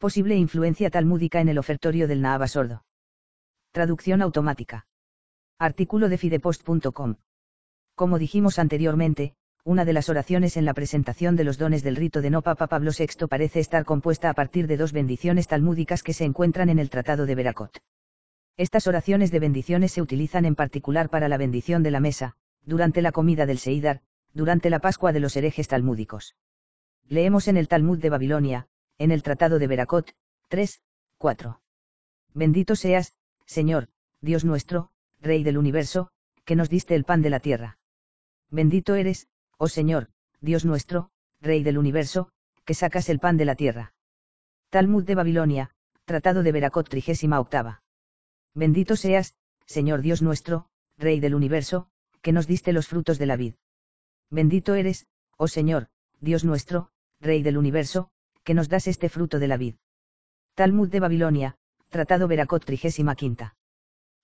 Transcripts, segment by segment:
posible influencia talmúdica en el ofertorio del Naaba sordo. Traducción automática. Artículo de fidepost.com. Como dijimos anteriormente, una de las oraciones en la presentación de los dones del rito de No Papa Pablo VI parece estar compuesta a partir de dos bendiciones talmúdicas que se encuentran en el Tratado de veracot Estas oraciones de bendiciones se utilizan en particular para la bendición de la mesa, durante la comida del Seidar, durante la Pascua de los herejes talmúdicos. Leemos en el Talmud de Babilonia, en el Tratado de Veracot, 3, 4. Bendito seas, Señor, Dios nuestro, Rey del universo, que nos diste el pan de la tierra. Bendito eres, oh Señor, Dios nuestro, Rey del universo, que sacas el pan de la tierra. Talmud de Babilonia, Tratado de Veracot 38. Bendito seas, Señor Dios nuestro, Rey del universo, que nos diste los frutos de la vid. Bendito eres, oh Señor, Dios nuestro, Rey del universo, que nos das este fruto de la vid. Talmud de Babilonia, Tratado Veracot 35.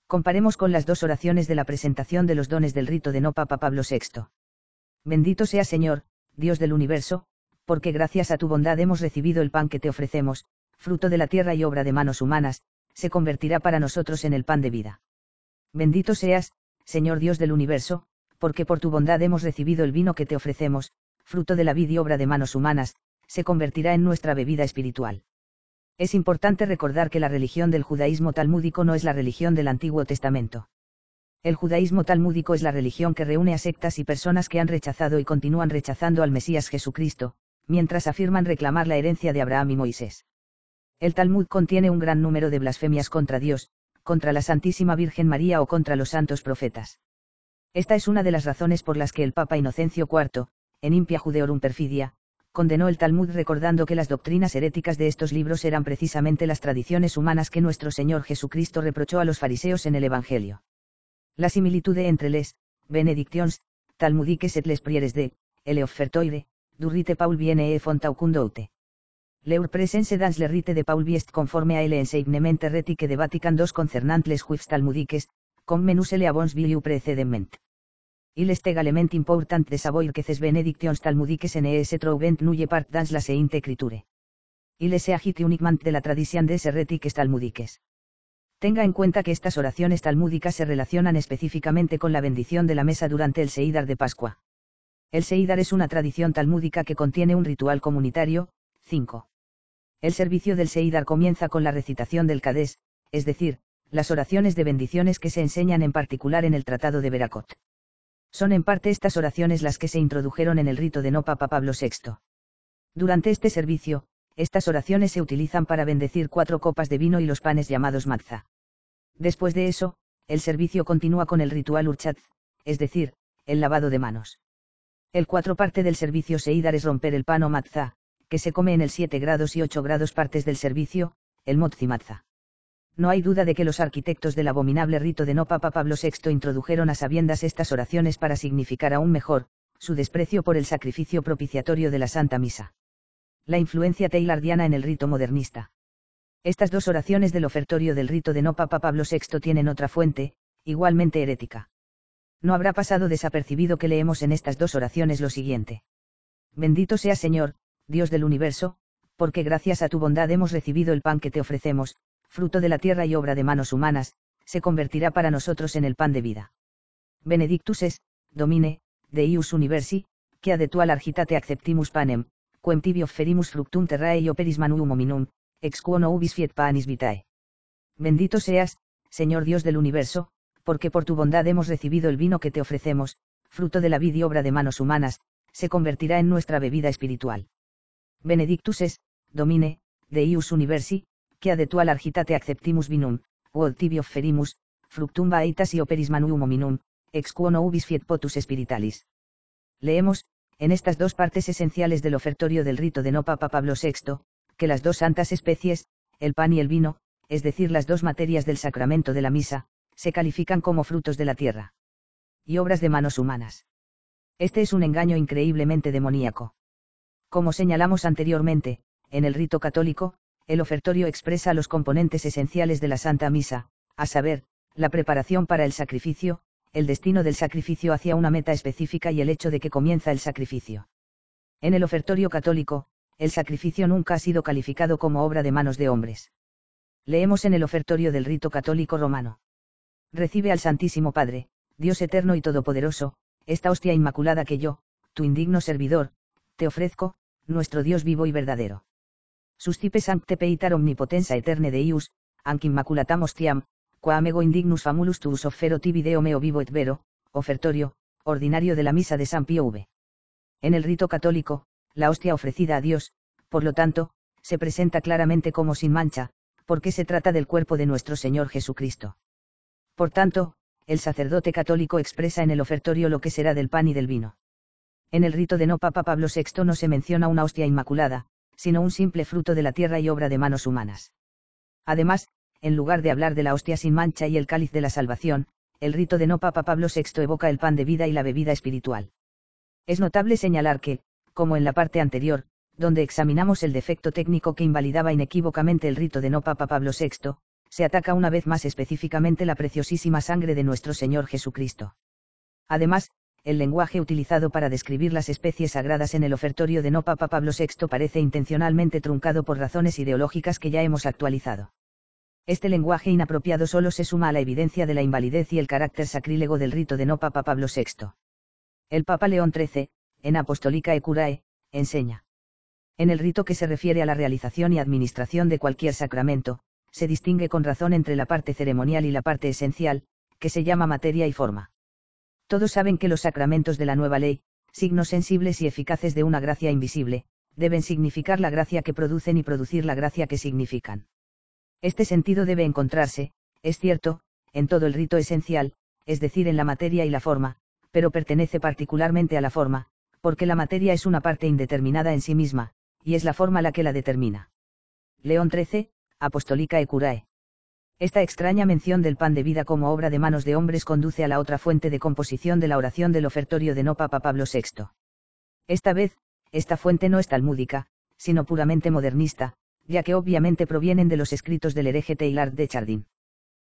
Comparemos con las dos oraciones de la presentación de los dones del rito de no Papa Pablo VI. Bendito sea Señor, Dios del universo, porque gracias a tu bondad hemos recibido el pan que te ofrecemos, fruto de la tierra y obra de manos humanas, se convertirá para nosotros en el pan de vida. Bendito seas, Señor Dios del universo, porque por tu bondad hemos recibido el vino que te ofrecemos, fruto de la vid y obra de manos humanas, se convertirá en nuestra bebida espiritual. Es importante recordar que la religión del judaísmo talmúdico no es la religión del Antiguo Testamento. El judaísmo talmúdico es la religión que reúne a sectas y personas que han rechazado y continúan rechazando al Mesías Jesucristo, mientras afirman reclamar la herencia de Abraham y Moisés. El Talmud contiene un gran número de blasfemias contra Dios, contra la Santísima Virgen María o contra los santos profetas. Esta es una de las razones por las que el Papa Inocencio IV, en Impia Judeorum Perfidia, condenó el Talmud recordando que las doctrinas heréticas de estos libros eran precisamente las tradiciones humanas que nuestro Señor Jesucristo reprochó a los fariseos en el Evangelio. La similitud entre les, benedictions, talmudiques et les prieres de, ele offertoire, durrite Paul viene e fontaucundoute. Leur presense dans le rite de Paul viest conforme a ele enseignement retique de Vatican II concernant les juifs talmudiques, con menus ele abons viu precedent Il est important de savoir que ces benedictions talmudiques en se trouvent nulle part dans la seinte Écriture. Il se agite uniquement de la tradición de que talmudiques. Tenga en cuenta que estas oraciones talmúdicas se relacionan específicamente con la bendición de la mesa durante el Seidar de Pascua. El Seidar es una tradición talmúdica que contiene un ritual comunitario. 5. El servicio del Seidar comienza con la recitación del Kades, es decir, las oraciones de bendiciones que se enseñan en particular en el Tratado de Berakot. Son en parte estas oraciones las que se introdujeron en el rito de no Papa Pablo VI. Durante este servicio, estas oraciones se utilizan para bendecir cuatro copas de vino y los panes llamados matza. Después de eso, el servicio continúa con el ritual urchatz, es decir, el lavado de manos. El cuatro parte del servicio seidar es romper el pan o matza, que se come en el 7 grados y 8 grados partes del servicio, el motzi matza no hay duda de que los arquitectos del abominable rito de no Papa Pablo VI introdujeron a sabiendas estas oraciones para significar aún mejor, su desprecio por el sacrificio propiciatorio de la Santa Misa. La influencia teilardiana en el rito modernista. Estas dos oraciones del ofertorio del rito de no Papa Pablo VI tienen otra fuente, igualmente herética. No habrá pasado desapercibido que leemos en estas dos oraciones lo siguiente. Bendito sea Señor, Dios del universo, porque gracias a tu bondad hemos recibido el pan que te ofrecemos, fruto de la tierra y obra de manos humanas, se convertirá para nosotros en el pan de vida. Benedictus es, Domine, ius Universi, que tu argitate acceptimus panem, quem tibi offerimus fructum terrae e operis manuum hominum, ex quo ubis fiet panis vitae. Bendito seas, Señor Dios del universo, porque por tu bondad hemos recibido el vino que te ofrecemos, fruto de la vid y obra de manos humanas, se convertirá en nuestra bebida espiritual. Benedictus es, Domine, Ius Universi, que de al argitate acceptimus vinum, quod tibio ferimus, fructum baitas y operis manuum ex quo ubis fiet potus Leemos, en estas dos partes esenciales del ofertorio del rito de no Papa Pablo VI, que las dos santas especies, el pan y el vino, es decir, las dos materias del sacramento de la misa, se califican como frutos de la tierra. Y obras de manos humanas. Este es un engaño increíblemente demoníaco. Como señalamos anteriormente, en el rito católico, el ofertorio expresa los componentes esenciales de la Santa Misa, a saber, la preparación para el sacrificio, el destino del sacrificio hacia una meta específica y el hecho de que comienza el sacrificio. En el ofertorio católico, el sacrificio nunca ha sido calificado como obra de manos de hombres. Leemos en el ofertorio del rito católico romano. Recibe al Santísimo Padre, Dios eterno y todopoderoso, esta hostia inmaculada que yo, tu indigno servidor, te ofrezco, nuestro Dios vivo y verdadero. Suscipe sancte peitar omnipotensa eterne deius, anc maculatam ostiam, qua mego indignus famulus tuus offero tibi deo meo vivo et vero, ofertorio, ordinario de la misa de San Pio V. En el rito católico, la hostia ofrecida a Dios, por lo tanto, se presenta claramente como sin mancha, porque se trata del cuerpo de nuestro Señor Jesucristo. Por tanto, el sacerdote católico expresa en el ofertorio lo que será del pan y del vino. En el rito de no Papa Pablo VI no se menciona una hostia inmaculada, sino un simple fruto de la tierra y obra de manos humanas. Además, en lugar de hablar de la hostia sin mancha y el cáliz de la salvación, el rito de no Papa Pablo VI evoca el pan de vida y la bebida espiritual. Es notable señalar que, como en la parte anterior, donde examinamos el defecto técnico que invalidaba inequívocamente el rito de no Papa Pablo VI, se ataca una vez más específicamente la preciosísima sangre de nuestro Señor Jesucristo. Además, el lenguaje utilizado para describir las especies sagradas en el ofertorio de no Papa Pablo VI parece intencionalmente truncado por razones ideológicas que ya hemos actualizado. Este lenguaje inapropiado solo se suma a la evidencia de la invalidez y el carácter sacrílego del rito de no Papa Pablo VI. El Papa León XIII, en Apostolica e Curae, enseña. En el rito que se refiere a la realización y administración de cualquier sacramento, se distingue con razón entre la parte ceremonial y la parte esencial, que se llama materia y forma. Todos saben que los sacramentos de la nueva ley, signos sensibles y eficaces de una gracia invisible, deben significar la gracia que producen y producir la gracia que significan. Este sentido debe encontrarse, es cierto, en todo el rito esencial, es decir, en la materia y la forma, pero pertenece particularmente a la forma, porque la materia es una parte indeterminada en sí misma, y es la forma la que la determina. León XIII, Apostólica curae. Esta extraña mención del pan de vida como obra de manos de hombres conduce a la otra fuente de composición de la oración del ofertorio de no Papa Pablo VI. Esta vez, esta fuente no es talmúdica, sino puramente modernista, ya que obviamente provienen de los escritos del hereje Taylor de Chardin.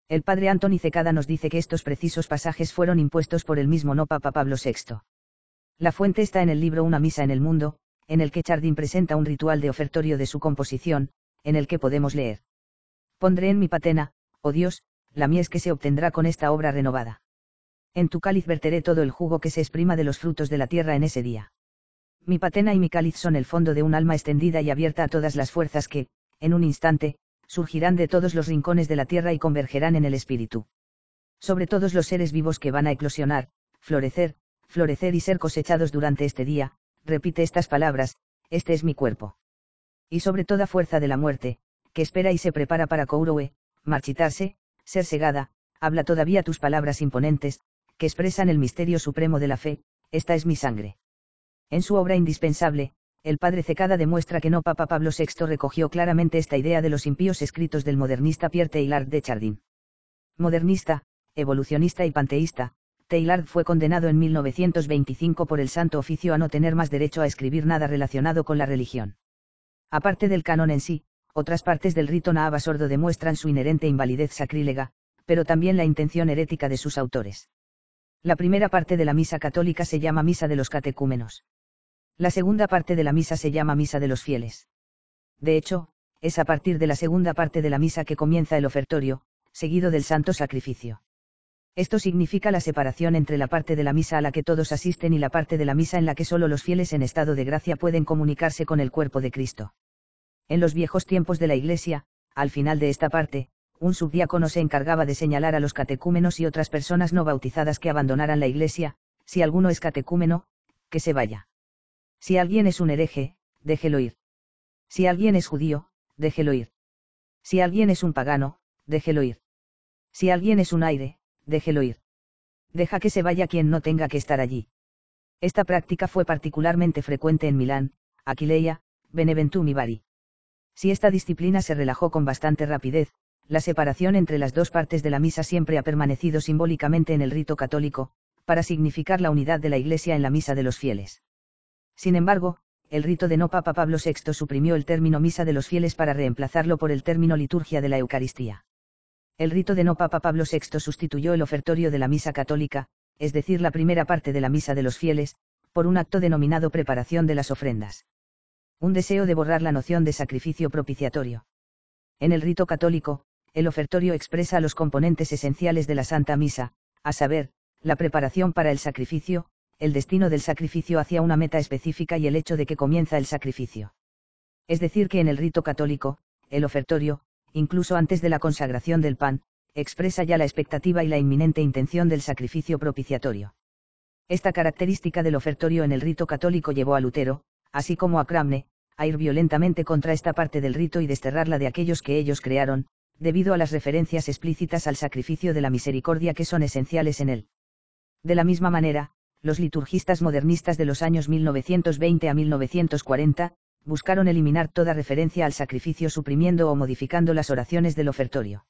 El padre Anthony Cecada nos dice que estos precisos pasajes fueron impuestos por el mismo no Papa Pablo VI. La fuente está en el libro Una misa en el mundo, en el que Chardin presenta un ritual de ofertorio de su composición, en el que podemos leer Pondré en mi patena, oh Dios, la mies que se obtendrá con esta obra renovada. En tu cáliz verteré todo el jugo que se exprima de los frutos de la tierra en ese día. Mi patena y mi cáliz son el fondo de un alma extendida y abierta a todas las fuerzas que, en un instante, surgirán de todos los rincones de la tierra y convergerán en el espíritu. Sobre todos los seres vivos que van a eclosionar, florecer, florecer y ser cosechados durante este día, repite estas palabras, este es mi cuerpo. Y sobre toda fuerza de la muerte, que espera y se prepara para Kourowe, marchitarse, ser cegada, habla todavía tus palabras imponentes, que expresan el misterio supremo de la fe, esta es mi sangre. En su obra indispensable, el padre Cecada demuestra que no Papa Pablo VI recogió claramente esta idea de los impíos escritos del modernista Pierre Teilhard de Chardin. Modernista, evolucionista y panteísta, Teilhard fue condenado en 1925 por el Santo Oficio a no tener más derecho a escribir nada relacionado con la religión. Aparte del canon en sí, otras partes del rito na'aba sordo demuestran su inherente invalidez sacrílega, pero también la intención herética de sus autores. La primera parte de la misa católica se llama misa de los catecúmenos. La segunda parte de la misa se llama misa de los fieles. De hecho, es a partir de la segunda parte de la misa que comienza el ofertorio, seguido del santo sacrificio. Esto significa la separación entre la parte de la misa a la que todos asisten y la parte de la misa en la que solo los fieles en estado de gracia pueden comunicarse con el cuerpo de Cristo. En los viejos tiempos de la Iglesia, al final de esta parte, un subdiácono se encargaba de señalar a los catecúmenos y otras personas no bautizadas que abandonaran la Iglesia, si alguno es catecúmeno, que se vaya. Si alguien es un hereje, déjelo ir. Si alguien es judío, déjelo ir. Si alguien es un pagano, déjelo ir. Si alguien es un aire, déjelo ir. Deja que se vaya quien no tenga que estar allí. Esta práctica fue particularmente frecuente en Milán, Aquileia, Beneventum y Bari. Si esta disciplina se relajó con bastante rapidez, la separación entre las dos partes de la misa siempre ha permanecido simbólicamente en el rito católico, para significar la unidad de la Iglesia en la misa de los fieles. Sin embargo, el rito de no Papa Pablo VI suprimió el término misa de los fieles para reemplazarlo por el término liturgia de la Eucaristía. El rito de no Papa Pablo VI sustituyó el ofertorio de la misa católica, es decir, la primera parte de la misa de los fieles, por un acto denominado preparación de las ofrendas un deseo de borrar la noción de sacrificio propiciatorio. En el rito católico, el ofertorio expresa los componentes esenciales de la Santa Misa, a saber, la preparación para el sacrificio, el destino del sacrificio hacia una meta específica y el hecho de que comienza el sacrificio. Es decir, que en el rito católico, el ofertorio, incluso antes de la consagración del pan, expresa ya la expectativa y la inminente intención del sacrificio propiciatorio. Esta característica del ofertorio en el rito católico llevó a Lutero, así como a Cramne, ir violentamente contra esta parte del rito y desterrarla de aquellos que ellos crearon, debido a las referencias explícitas al sacrificio de la misericordia que son esenciales en él. De la misma manera, los liturgistas modernistas de los años 1920 a 1940, buscaron eliminar toda referencia al sacrificio suprimiendo o modificando las oraciones del ofertorio.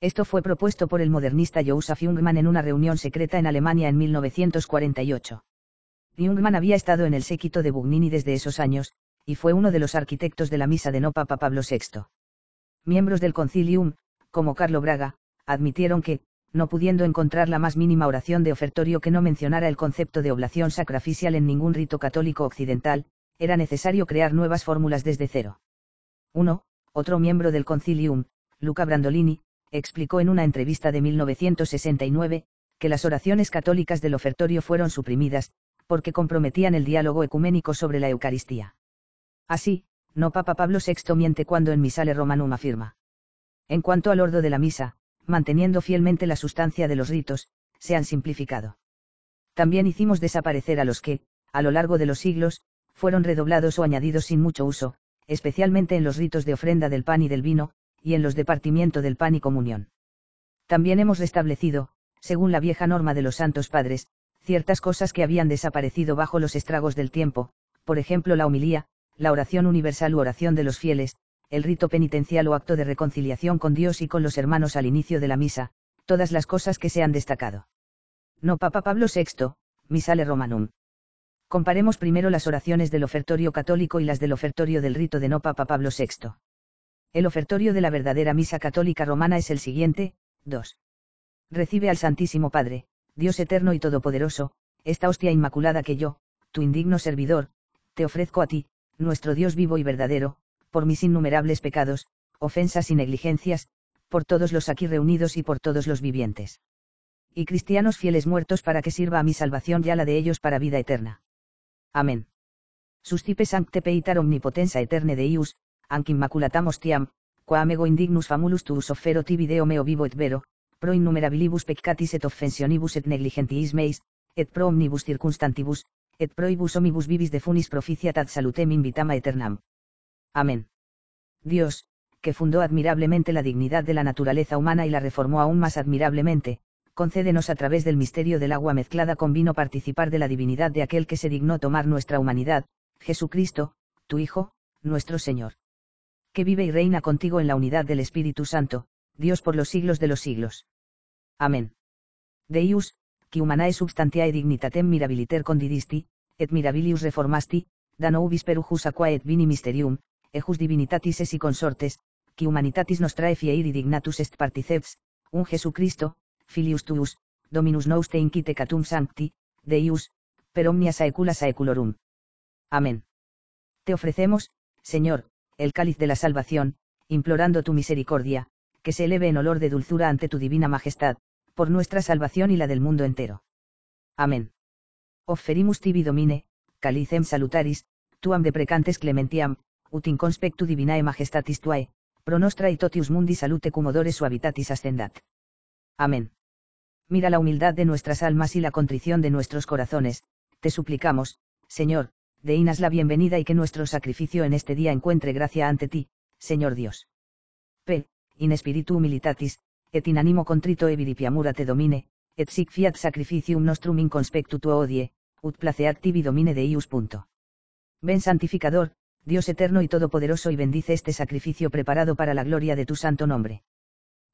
Esto fue propuesto por el modernista Joseph Jungmann en una reunión secreta en Alemania en 1948. Jungmann había estado en el séquito de Bugnini desde esos años, y fue uno de los arquitectos de la misa de no Papa Pablo VI. Miembros del concilium, como Carlo Braga, admitieron que, no pudiendo encontrar la más mínima oración de ofertorio que no mencionara el concepto de oblación sacrificial en ningún rito católico occidental, era necesario crear nuevas fórmulas desde cero. Uno, Otro miembro del concilium, Luca Brandolini, explicó en una entrevista de 1969, que las oraciones católicas del ofertorio fueron suprimidas, porque comprometían el diálogo ecuménico sobre la Eucaristía. Así, no Papa Pablo VI miente cuando en Misale una firma. En cuanto al ordo de la misa, manteniendo fielmente la sustancia de los ritos, se han simplificado. También hicimos desaparecer a los que, a lo largo de los siglos, fueron redoblados o añadidos sin mucho uso, especialmente en los ritos de ofrenda del pan y del vino, y en los de partimiento del pan y comunión. También hemos restablecido, según la vieja norma de los santos padres, ciertas cosas que habían desaparecido bajo los estragos del tiempo, por ejemplo la humilía, la oración universal u oración de los fieles, el rito penitencial o acto de reconciliación con Dios y con los hermanos al inicio de la misa, todas las cosas que se han destacado. No Papa Pablo VI, Misale Romanum. Comparemos primero las oraciones del ofertorio católico y las del ofertorio del rito de no Papa Pablo VI. El ofertorio de la verdadera misa católica romana es el siguiente, 2. Recibe al Santísimo Padre, Dios eterno y todopoderoso, esta hostia inmaculada que yo, tu indigno servidor, te ofrezco a ti, nuestro Dios vivo y verdadero, por mis innumerables pecados, ofensas y negligencias, por todos los aquí reunidos y por todos los vivientes. Y cristianos fieles muertos para que sirva a mi salvación y a la de ellos para vida eterna. Amén. Suscipe sancte peitar omnipotensa eterne deius, anc ostiam, tiam, mego indignus famulus tuus offero tibi deo meo vivo et vero, pro innumerabilibus peccatis et offensionibus et negligentiis meis, et pro omnibus circunstantibus, et proibus omibus vivis de funis proficiat ad salutem in vitam aeternam. Amén. Dios, que fundó admirablemente la dignidad de la naturaleza humana y la reformó aún más admirablemente, concédenos a través del misterio del agua mezclada con vino participar de la divinidad de aquel que se dignó tomar nuestra humanidad, Jesucristo, tu Hijo, nuestro Señor. Que vive y reina contigo en la unidad del Espíritu Santo, Dios por los siglos de los siglos. Amén. Deus, qui humanae substantiae dignitatem mirabiliter condidisti, et mirabilius reformasti, da ubis perujus aqua et vini mysterium, ejus divinitatis es y consortes, qui humanitatis nos nostrae fieiri dignatus est particeps, un Jesucristo, filius tuus, dominus nous te catum sancti, Deius, per omnia saecula saeculorum. Amén. Te ofrecemos, Señor, el cáliz de la salvación, implorando tu misericordia, que se eleve en olor de dulzura ante tu divina majestad, por nuestra salvación y la del mundo entero. Amén. Offerimus tibi domine, calicem salutaris, tuam deprecantes clementiam, ut in conspectu divinae majestatis tuae, pro totius mundi salute cumodore suavitatis ascendat. Amén. Mira la humildad de nuestras almas y la contrición de nuestros corazones, te suplicamos, Señor, deinas la bienvenida y que nuestro sacrificio en este día encuentre gracia ante ti, Señor Dios. P. In spiritu humilitatis, et in animo contrito eviripiamura te domine, et sic fiat sacrificium nostrum in conspectu tuo odie, ut placeat tibi domine de Ven santificador, Dios eterno y todopoderoso y bendice este sacrificio preparado para la gloria de tu santo nombre.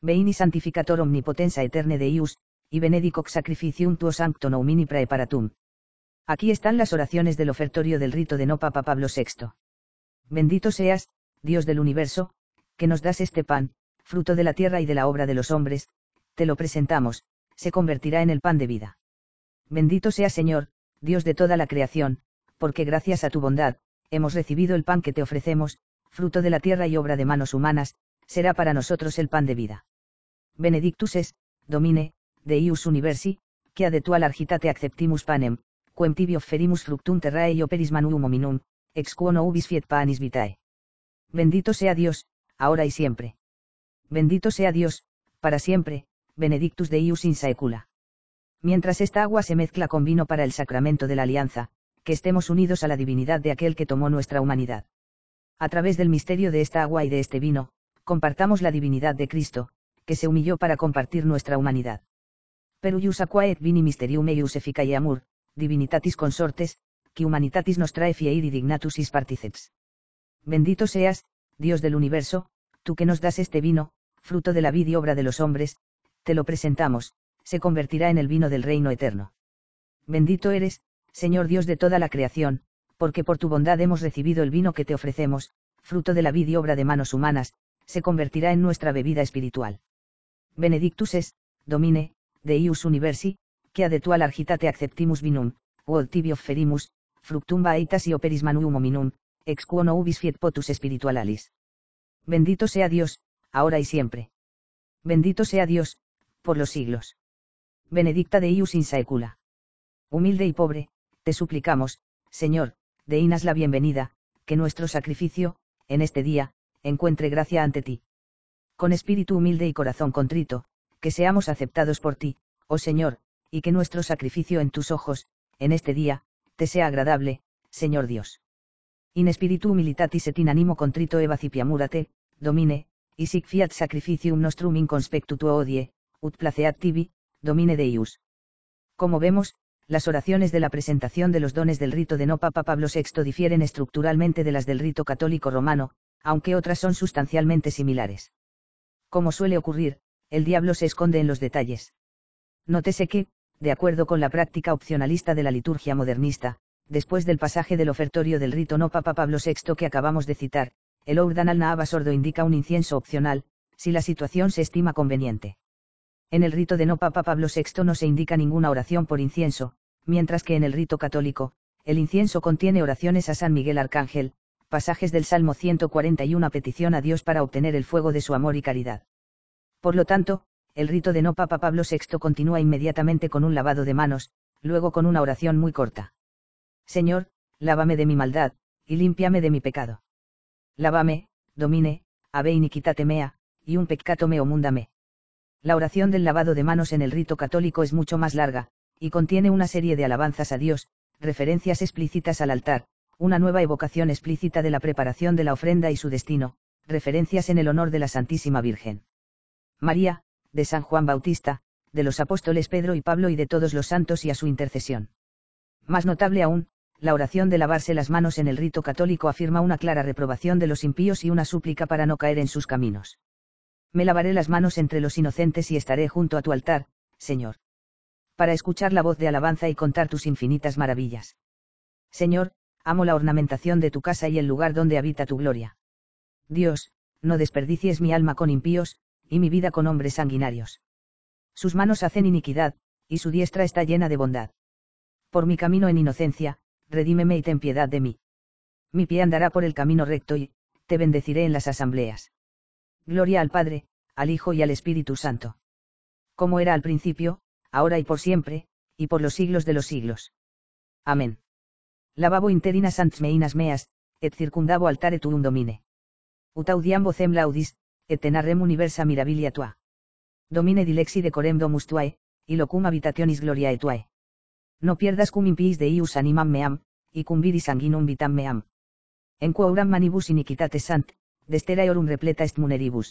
Veini santificator omnipotensa eterne ius, y benedico sacrificium tuo sancto nomini praeparatum. Aquí están las oraciones del ofertorio del rito de no Papa Pablo VI. Bendito seas, Dios del universo, que nos das este pan, fruto de la tierra y de la obra de los hombres, te lo presentamos, se convertirá en el pan de vida. Bendito sea Señor, Dios de toda la creación, porque gracias a tu bondad, hemos recibido el pan que te ofrecemos, fruto de la tierra y obra de manos humanas, será para nosotros el pan de vida. Benedictus es, Domine, de universi, que ad tu te acceptimus panem, quem tibi offerimus fructum terrae y e operis manuum hominum, ex quo ubis fiet panis vitae. Bendito sea Dios, ahora y siempre. Bendito sea Dios, para siempre, benedictus Deus in saecula. Mientras esta agua se mezcla con vino para el sacramento de la alianza, que estemos unidos a la divinidad de aquel que tomó nuestra humanidad. A través del misterio de esta agua y de este vino, compartamos la divinidad de Cristo, que se humilló para compartir nuestra humanidad. Peruius aquae et vini mysterium eius efficae amur, divinitatis consortes, qui humanitatis trae fieri dignatus is particeps. Bendito seas, Dios del universo, tú que nos das este vino, fruto de la vid y obra de los hombres, te lo presentamos, se convertirá en el vino del reino eterno. Bendito eres, Señor Dios de toda la creación, porque por tu bondad hemos recibido el vino que te ofrecemos, fruto de la vid y obra de manos humanas, se convertirá en nuestra bebida espiritual. Benedictus es, domine, de ius universi, que adetua te acceptimus vinum, quod tibio ferimus, fructum baetas y operis manuum ominum, ex quo ubis fiet potus spiritualalis. Bendito sea Dios, ahora y siempre. Bendito sea Dios, por los siglos. Benedicta de Ius in saecula. Humilde y pobre, te suplicamos, Señor, de Inas la bienvenida, que nuestro sacrificio, en este día, encuentre gracia ante ti. Con espíritu humilde y corazón contrito, que seamos aceptados por ti, oh Señor, y que nuestro sacrificio en tus ojos, en este día, te sea agradable, Señor Dios. In espíritu humilitatis et in animo contrito te, domine, y sic fiat sacrificium nostrum conspectu tuo odie, ut placeat tibi, domine deius. Como vemos, las oraciones de la presentación de los dones del rito de no Papa Pablo VI difieren estructuralmente de las del rito católico romano, aunque otras son sustancialmente similares. Como suele ocurrir, el diablo se esconde en los detalles. Nótese que, de acuerdo con la práctica opcionalista de la liturgia modernista, después del pasaje del ofertorio del rito no Papa Pablo VI que acabamos de citar, el Ourdan al Naaba sordo indica un incienso opcional, si la situación se estima conveniente. En el rito de no Papa Pablo VI no se indica ninguna oración por incienso, mientras que en el rito católico, el incienso contiene oraciones a San Miguel Arcángel, pasajes del Salmo 141 a petición a Dios para obtener el fuego de su amor y caridad. Por lo tanto, el rito de no Papa Pablo VI continúa inmediatamente con un lavado de manos, luego con una oración muy corta. Señor, lávame de mi maldad, y límpiame de mi pecado. Lávame, domine, ave iniquitate mea, y un peccato meo mundame». La oración del lavado de manos en el rito católico es mucho más larga, y contiene una serie de alabanzas a Dios, referencias explícitas al altar, una nueva evocación explícita de la preparación de la ofrenda y su destino, referencias en el honor de la Santísima Virgen. María, de San Juan Bautista, de los apóstoles Pedro y Pablo y de todos los santos y a su intercesión. Más notable aún, la oración de lavarse las manos en el rito católico afirma una clara reprobación de los impíos y una súplica para no caer en sus caminos. Me lavaré las manos entre los inocentes y estaré junto a tu altar, Señor. Para escuchar la voz de alabanza y contar tus infinitas maravillas. Señor, amo la ornamentación de tu casa y el lugar donde habita tu gloria. Dios, no desperdicies mi alma con impíos, y mi vida con hombres sanguinarios. Sus manos hacen iniquidad, y su diestra está llena de bondad. Por mi camino en inocencia, redímeme y ten piedad de mí. Mi pie andará por el camino recto y, te bendeciré en las asambleas. Gloria al Padre, al Hijo y al Espíritu Santo. Como era al principio, ahora y por siempre, y por los siglos de los siglos. Amén. Lavabo interina sant meinas meas, et circundavo altare tuum domine. Utaudiam vocem laudis, et tenarrem universa mirabilia tua. Domine dilexi decorem domus tuae, y locum habitationis gloria tuae. No pierdas cum impiis de ius animam meam, y e cum vidi sanguinum vitam meam. En quorum manibus iniquitate sant, desteraeorum repleta est muneribus.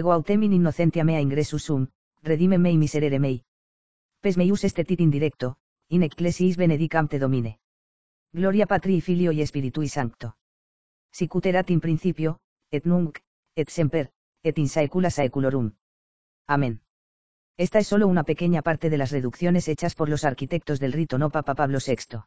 Ego autem in innocentia mea ingressus sum, redime mei miserere mei. Pes meius est indirecto, in ecclesiis benedicam te domine. Gloria Patri Filio y Spiritui Sancto. Sicuterat in principio, et nunc, et semper, et in saecula saeculorum. Amén. Esta es solo una pequeña parte de las reducciones hechas por los arquitectos del rito no Papa Pablo VI.